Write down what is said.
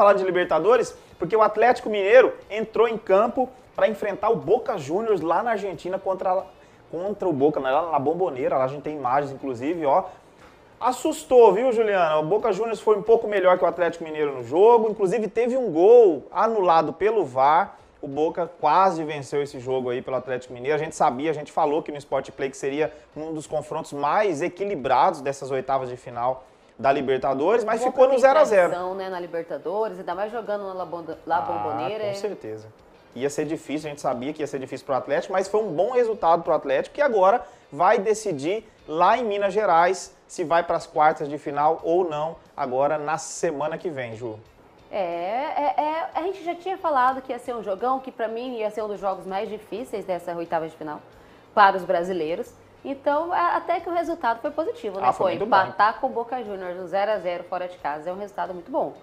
falar de Libertadores, porque o Atlético Mineiro entrou em campo para enfrentar o Boca Juniors lá na Argentina contra, contra o Boca, né? lá na Bomboneira, lá a gente tem imagens inclusive, ó. Assustou, viu, Juliana? O Boca Juniors foi um pouco melhor que o Atlético Mineiro no jogo, inclusive teve um gol anulado pelo VAR. O Boca quase venceu esse jogo aí pelo Atlético Mineiro. A gente sabia, a gente falou que no Sport Play que seria um dos confrontos mais equilibrados dessas oitavas de final da Libertadores, mas Boa ficou no 0 a 0 né, na Libertadores, ainda mais jogando na ah, La, La ah, Bomboneira. Com certeza. Ia ser difícil, a gente sabia que ia ser difícil para o Atlético, mas foi um bom resultado para o Atlético, que agora vai decidir lá em Minas Gerais se vai para as quartas de final ou não, agora na semana que vem, Ju. É, é, é a gente já tinha falado que ia ser um jogão, que para mim ia ser um dos jogos mais difíceis dessa oitava de final para os brasileiros. Então, até que o resultado foi positivo, né? Ah, foi, foi empatar bom. com o Boca Juniors no 0 a 0 fora de casa é um resultado muito bom.